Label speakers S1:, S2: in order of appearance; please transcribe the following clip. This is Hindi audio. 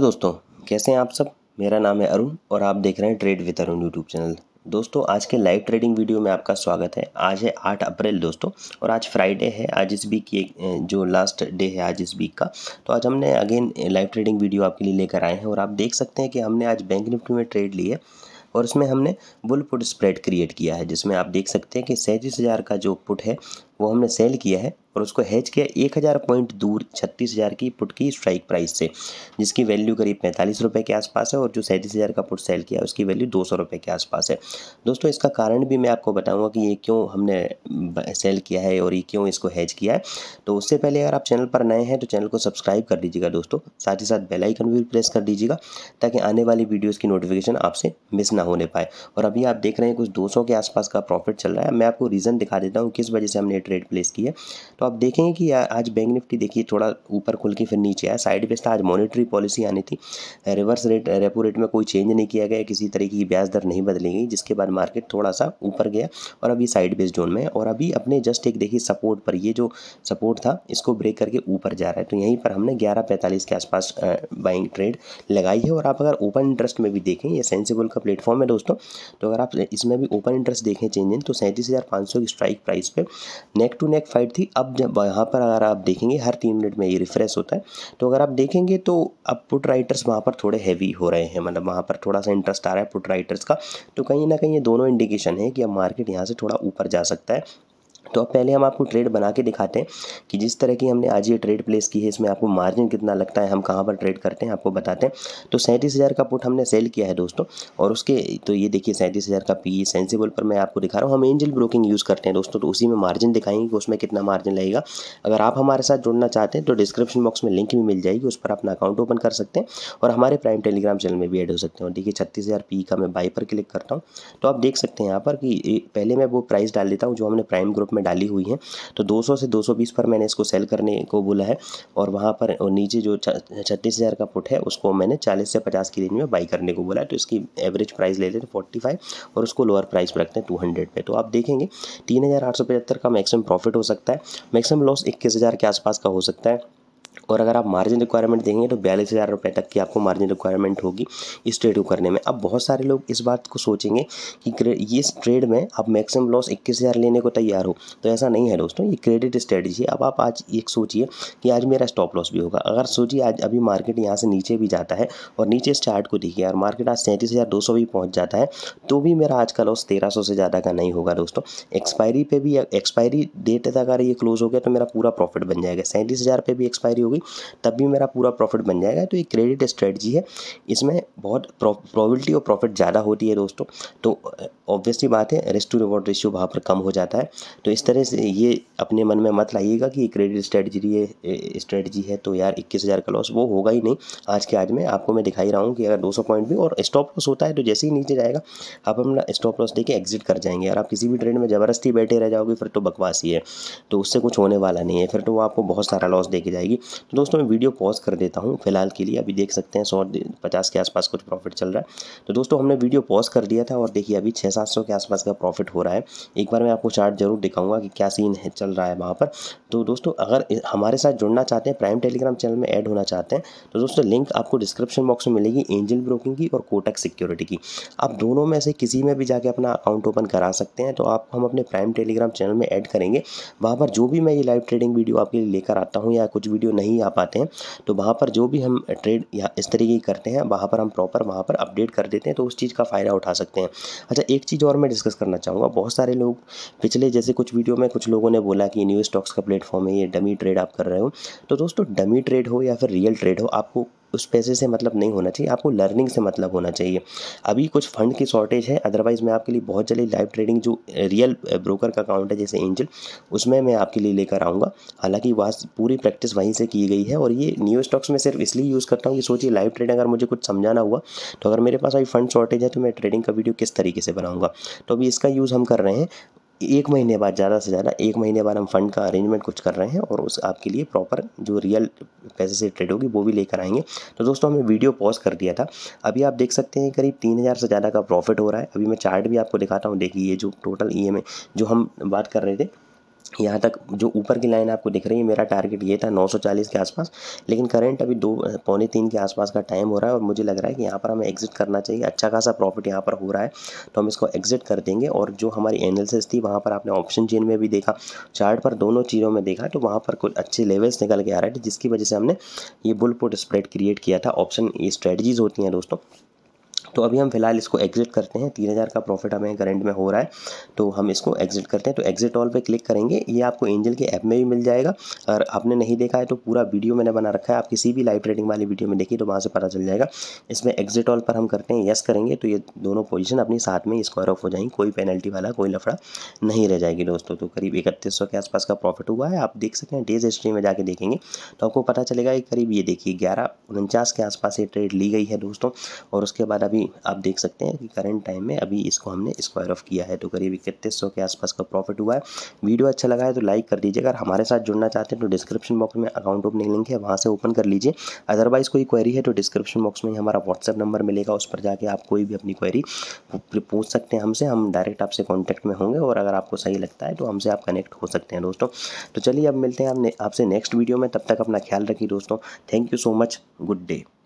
S1: दोस्तों कैसे हैं आप सब मेरा नाम है अरुण और आप देख रहे हैं trade with Arun YouTube channel दोस्तों आज के लाइव ट्रेडिंग वीडियो में आपका स्वागत है आज है आठ अप्रैल दोस्तों और आज फ्राइडे है आज इस वीक की जो लास्ट डे है आज इस वीक का तो आज हमने अगेन लाइव ट्रेडिंग वीडियो आपके लिए लेकर आए हैं और आप देख सकते हैं कि हमने आज बैंक निफ्टी में ट्रेड ली है और इसमें हमने बुल पुट स्प्रेड क्रिएट किया है जिसमें आप देख सकते हैं कि सैंतीस हज़ार का जो पुट है वो हमने सेल किया है और उसको हैच किया एक हज़ार पॉइंट दूर छत्तीस हज़ार की पुट की स्ट्राइक प्राइस से जिसकी वैल्यू करीब पैंतालीस रुपये के आसपास है और जो सैंतीस हज़ार का पुट सेल किया उसकी वैल्यू दो सौ रुपये के आसपास है दोस्तों इसका कारण भी मैं आपको बताऊंगा कि ये क्यों हमने सेल किया है और ये क्यों इसको हैच किया है तो उससे पहले अगर आप चैनल पर नए हैं तो चैनल को सब्सक्राइब कर दीजिएगा दोस्तों साथ ही साथ बेलाइकन भी प्रेस कर दीजिएगा ताकि आने वाली वीडियोज़ की नोटिफिकेशन आपसे मिस ना होने पाए और अभी आप देख रहे हैं कुछ दो के आसपास का प्रॉफिट चल रहा है मैं आपको रीज़न दिखा देता हूँ किस वजह से हमने ट्रेड प्लेस की है तो आप देखेंगे कि आज बैंक निफ्टी देखिए थोड़ा ऊपर खुल के फिर नीचे आया साइड बेस्ट था आज मॉनिटरी पॉलिसी आनी थी रिवर्स रेट रेपो रेट में कोई चेंज नहीं किया गया किसी तरीके की ब्याज दर नहीं बदली गई जिसके बाद मार्केट थोड़ा सा ऊपर गया और अभी साइड बेस जोन में और अभी अपने जस्ट एक देखिए सपोर्ट पर ये जो सपोर्ट था इसको ब्रेक करके ऊपर जा रहा है तो यहीं पर हमने ग्यारह पैंतालीस के आसपास बाइंग ट्रेड लगाई है और आप अगर ओपन इंटरेस्ट में भी देखें यह सेंसिबल का प्लेटफॉर्म है दोस्तों तो अगर आप इसमें भी ओपन इंटरेस्ट देखें चेंज इन तो सैंतीस हज़ार पाँच सौ की स्ट्राइक प्राइस पे नेक टू नेक फाइट थी अब जब यहाँ पर अगर आप देखेंगे हर तीन मिनट में ये रिफ्रेश होता है तो अगर आप देखेंगे तो अब पुट राइटर्स वहाँ पर थोड़े हैवी हो रहे हैं मतलब वहाँ पर थोड़ा सा इंटरेस्ट आ रहा है पुट राइटर्स का तो कहीं ना कहीं ये दोनों इंडिकेशन है कि अब मार्केट यहाँ से थोड़ा ऊपर जा सकता है तो अब पहले हम आपको ट्रेड बना के दिखाते हैं कि जिस तरह की हमने आज ये ट्रेड प्लेस की है इसमें आपको मार्जिन कितना लगता है हम कहाँ पर ट्रेड करते हैं आपको बताते हैं तो सैंतीस हज़ार का पुट हमने सेल किया है दोस्तों और उसके तो ये देखिए सैंतीस हज़ार का पी सेंसिबल e पर मैं आपको दिखा रहा हूँ हम एंजल ब्रोकिंग यूज़ करते हैं दोस्तों तो उसी में मार्जिन दिखाएंगे कि उसमें कितना मार्जिन लगेगा अगर आप हमारे साथ जुड़ना चाहते हैं तो डिस्क्रिप्शन बॉक्स में लिंक भी मिल जाएगी उस पर अपना अकाउंट ओपन कर सकते हैं और हमारे प्राइम टेलीग्राम चैनल में भी ऐड हो सकते हैं देखिए छत्तीस हज़ार पी e का मैं बाई पर क्लिक करता हूँ तो आप देख सकते हैं यहाँ पर कि पहले मैं वो प्राइस डाल देता हूँ जो हमने प्राइम ग्रुप में में डाली हुई हैं तो 200 से 220 पर मैंने इसको सेल करने को बोला है और वहाँ पर नीचे जो छत्तीस हज़ार का पुट है उसको मैंने चालीस से पचास की रेंज में बाई करने को बोला है तो इसकी एवरेज प्राइस ले लेते हैं फोर्टी और उसको लोअर प्राइस में रखते हैं टू हंड्रेड तो आप देखेंगे तीन का मैक्सिमम प्रॉफिट हो सकता है मैक्सिमम लॉस इक्कीस के आसपास का हो सकता है और अगर आप मार्जिन रिक्वायरमेंट देंगे तो बयालीस हज़ार रुपये तक की आपको मार्जिन रिक्वायरमेंट होगी इस ट्रेड को करने में अब बहुत सारे लोग इस बात को सोचेंगे कि इस ट्रेड में आप मैक्सिमम लॉस इक्कीस हज़ार लेने को तैयार हो तो ऐसा नहीं है दोस्तों ये क्रेडिट स्ट्रेटजी है अब आप आज एक सोचिए कि आज मेरा स्टॉप लॉस भी होगा अगर सोचिए आज अभी मार्केट यहाँ से नीचे भी जाता है और नीचे इस चार्ट को देखिए और मार्केट आज सैंतीस हज़ार दो सौ भी पहुँच जाता है तो भी मेरा आज का लॉस तेरह सौ से ज़्यादा का नहीं होगा दोस्तों एक्सपायरी पर भी एक्सपायरी डेट तक अगर ये क्लोज हो गया तो मेरा पूरा प्रॉफिट बन जाएगा सैंतीस हज़ार पर भी एक्सपायरी तैयारी होगी तब भी मेरा पूरा प्रॉफिट बन जाएगा तो ये क्रेडिट स्ट्रेटजी है इसमें बहुत प्रॉबिलिटी और प्रॉफिट ज़्यादा होती है दोस्तों तो ऑब्वियसली बात है रिस्क टू रिवॉर्ड रेशियो वहाँ पर कम हो जाता है तो इस तरह से ये अपने मन में मत लाइएगा कि क्रेडिट स्ट्रेटजी ये स्ट्रेटजी है तो यार इक्कीस हज़ार का लॉस वो होगा ही नहीं आज के आज में आपको मैं दिखाई रहा हूँ कि अगर दो सौ पॉइंट भी और स्टॉप लॉस होता है तो जैसे ही नीचे जाएगा आप अपना स्टॉप लॉस देकर एग्जिट कर जाएंगे यार आप किसी भी ट्रेड में ज़बरदस्ती बैठे रह जाओगे फिर तो बकवास ही है तो उससे कुछ होने वाला नहीं है फिर तो वो आपको बहुत सारा लॉस देके जाएगी तो दोस्तों मैं वीडियो पॉज कर देता हूँ फिलहाल के लिए अभी देख सकते हैं सौ पचास के आसपास कुछ प्रॉफिट चल रहा है तो दोस्तों हमने वीडियो पॉज कर दिया था और देखिए अभी छः सात सौ के आसपास का प्रॉफिट हो रहा है एक बार मैं आपको चार्ट जरूर दिखाऊंगा कि क्या सीन है चल रहा है वहाँ पर तो दोस्तों अगर हमारे साथ जुड़ना चाहते हैं प्राइम टेलीग्राम चैनल में ऐड होना चाहते हैं तो दोस्तों लिंक आपको डिस्क्रिप्शन बॉक्स में मिलेगी एंजल ब्रोकिंग की और कोटक सिक्योरिटी की आप दोनों में से किसी में भी जाके अपना अकाउंट ओपन करा सकते हैं तो आप हम अपने प्राइम टेलीग्राम चैनल में ऐड करेंगे वहाँ पर जो भी मैं ये लाइव ट्रेडिंग वीडियो आपके लिए लेकर आता हूँ या कुछ वीडियो नहीं आ पाते हैं तो वहाँ पर जो भी हम ट्रेड या इस तरीके की करते हैं वहाँ पर हम प्रॉपर वहाँ पर अपडेट कर देते हैं तो उस चीज़ का फ़ायदा उठा सकते हैं अच्छा एक चीज़ और मैं डिस्कस करना चाहूँगा बहुत सारे लोग पिछले जैसे कुछ वीडियो में कुछ लोगों ने बोला कि न्यू स्टॉक्स का प्लेटफॉर्म है ये डमी ट्रेड आप कर रहे हो तो दोस्तों डमी ट्रेड हो या फिर रियल ट्रेड हो आपको उस पैसे से मतलब नहीं होना चाहिए आपको लर्निंग से मतलब होना चाहिए अभी कुछ फंड की शॉर्टेज है अदरवाइज़ मैं आपके लिए बहुत जल्दी लाइव ट्रेडिंग जो रियल ब्रोकर का अकाउंट है जैसे एंजल उसमें मैं आपके लिए लेकर आऊँगा हालांकि वहाँ पूरी प्रैक्टिस वहीं से की गई है और ये न्यू स्टॉक्स में सिर्फ इसलिए यूज़ करता हूँ कि सोचिए लाइव ट्रेडिंग अगर मुझे कुछ समझाना हुआ तो अगर मेरे पास अभी फंड शॉर्टेज है तो मैं ट्रेडिंग का वीडियो किस तरीके से बनाऊँगा तो अभी इसका यूज़ हम कर रहे हैं एक महीने बाद ज़्यादा से ज़्यादा एक महीने बाद हम फंड का अरेंजमेंट कुछ कर रहे हैं और उस आपके लिए प्रॉपर जो रियल पैसे से ट्रेड होगी वो भी लेकर आएंगे तो दोस्तों हमने वीडियो पॉज कर दिया था अभी आप देख सकते हैं करीब तीन हज़ार से ज़्यादा का प्रॉफिट हो रहा है अभी मैं चार्ट भी आपको दिखाता हूँ देखिए ये जो टोटल ई जो हम बात कर रहे थे यहाँ तक जो ऊपर की लाइन आपको दिख रही है मेरा टारगेट ये था 940 के आसपास लेकिन करंट अभी दो पौने तीन के आसपास का टाइम हो रहा है और मुझे लग रहा है कि यहाँ पर हमें एग्जिट करना चाहिए अच्छा खासा प्रॉफिट यहाँ पर हो रहा है तो हम इसको एग्जिट कर देंगे और जो हमारी एनालिसिस थी वहाँ पर आपने ऑप्शन चेन में भी देखा चार्ट पर दोनों चीज़ों में देखा तो वहाँ पर कुछ अच्छे लेवल्स निकल के आ रहे थे जिसकी वजह से हमने ये बुल पुट स्प्रेड क्रिएट किया था ऑप्शन ये स्ट्रेटजीज़ होती हैं दोस्तों तो अभी हम फिलहाल इसको एग्जिट करते हैं तीन हज़ार का प्रॉफिट हमें करंट में हो रहा है तो हम इसको एग्जिट करते हैं तो एग्जिट ऑल पे क्लिक करेंगे ये आपको एंजल के ऐप में भी मिल जाएगा और आपने नहीं देखा है तो पूरा वीडियो मैंने बना रखा है आप किसी भी लाइव ट्रेडिंग वाली वीडियो में देखिए तो वहाँ से पता चल जाएगा इसमें एग्जिट ऑल पर हम करते हैं येस करेंगे तो ये दोनों पोजिशन अपनी साथ में स्क्वायर ऑफ हो जाएंगी कोई पेनल्टी वाला कोई लफड़ा नहीं रह जाएगी दोस्तों तो करीब इकतीस के आसपास का प्रॉफिट हुआ है आप देख सकते हैं डेज हिस्ट्री में जाके देखेंगे तो आपको पता चलेगा कि करीब ये देखिए ग्यारह उनचास के आसपास ये ट्रेड ली गई है दोस्तों और उसके बाद अभी अभी आप देख सकते हैं कि करंट टाइम में अभी इसको हमने स्क्वायर ऑफ किया है तो करीब इकतीस सौ के आसपास का प्रॉफिट हुआ है वीडियो अच्छा लगा है तो लाइक कर दीजिएगा अगर हमारे साथ जुड़ना चाहते हैं तो डिस्क्रिप्शन बॉक्स में अकाउंट ओपनिंग लिंक है वहाँ से ओपन कर लीजिए अदरवाइज़ कोई क्वेरी है तो डिस्क्रिप्शन बॉक्स में हमारा व्हाट्सअप नंबर मिलेगा उस पर जाके आप कोई भी अपनी क्वेरी पूछ सकते हैं हमसे हम डायरेक्ट आपसे कॉन्टैक्ट में होंगे और अगर आपको सही लगता है तो हमसे आप कनेक्ट हो सकते हैं दोस्तों तो चलिए अब मिलते हैं आपसे नेक्स्ट वीडियो में तब तक अपना ख्याल रखिए दोस्तों thank you so much good day